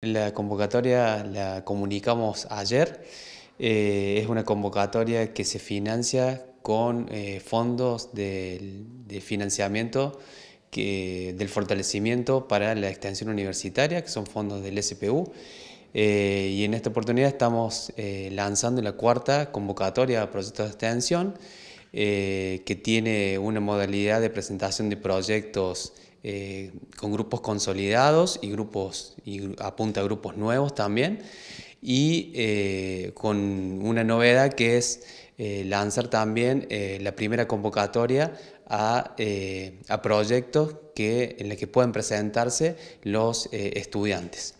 La convocatoria la comunicamos ayer. Eh, es una convocatoria que se financia con eh, fondos de, financiamiento del fortalecimiento para la extensión universitaria, que son fondos del SPU. Eh, y en esta oportunidad estamos lanzando la cuarta convocatoria a proyectos de extensión, que tiene una modalidad de presentación de proyectos eh, con grupos consolidados y, grupos, y apunta a grupos nuevos también, y eh, con una novedad que es eh, lanzar también la primera convocatoria a, proyectos en los que pueden presentarse los estudiantes.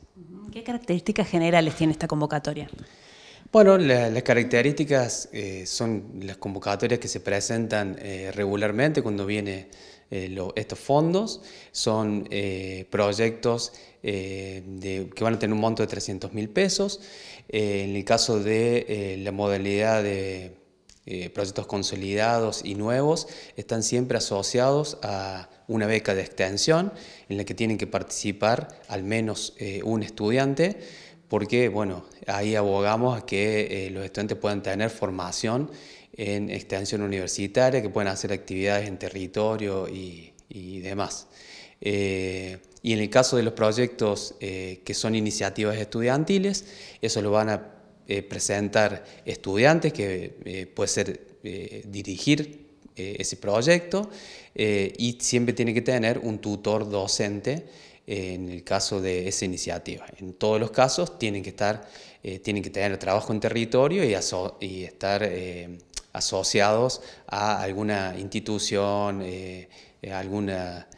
¿Qué características generales tiene esta convocatoria? Bueno, las características eh, son las convocatorias que se presentan eh, regularmente cuando vienen eh, estos fondos. Son proyectos que van a tener un monto de 300 mil pesos. en el caso de la modalidad de proyectos consolidados y nuevos, están siempre asociados a una beca de extensión en la que tienen que participar al menos un estudiante porque bueno, ahí abogamos a que eh, los estudiantes puedan tener formación en extensión universitaria, que puedan hacer actividades en territorio y, demás. Eh, y en el caso de los proyectos eh, que son iniciativas estudiantiles, eso lo van a presentar estudiantes, que puede ser dirigir eh, ese proyecto eh, y siempre tiene que tener un tutor docente eh, en el caso de esa iniciativa. En todos los casos tienen que, estar, tienen que tener trabajo en territorio y, y estar asociados a alguna institución, alguna,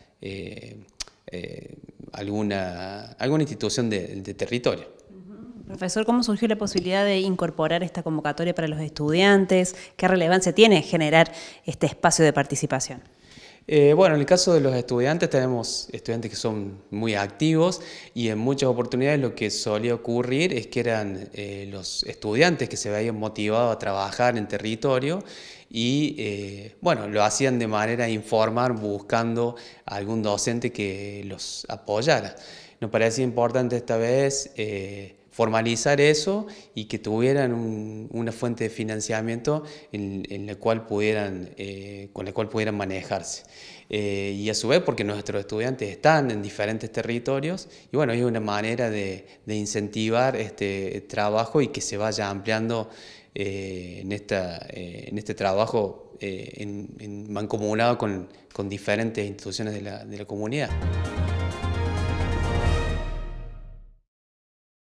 alguna, alguna institución de territorio. Profesor, ¿cómo surgió la posibilidad de incorporar esta convocatoria para los estudiantes? ¿Qué relevancia tiene generar este espacio de participación? Eh, bueno, en el caso de los estudiantes tenemos estudiantes que son muy activos y en muchas oportunidades lo que solía ocurrir es que eran eh, los estudiantes que se veían motivados a trabajar en territorio y eh, bueno, lo hacían de manera informal buscando algún docente que los apoyara. Nos parecía importante esta vez formalizar eso y que tuvieran una fuente de financiamiento en, la cual pudieran, eh, con la cual pudieran manejarse. Eh, y a su vez, porque nuestros estudiantes están en diferentes territorios, y bueno, es una manera de, incentivar este trabajo y que se vaya ampliando eh, en, este trabajo en, mancomunado con, con, diferentes instituciones de la, de la comunidad.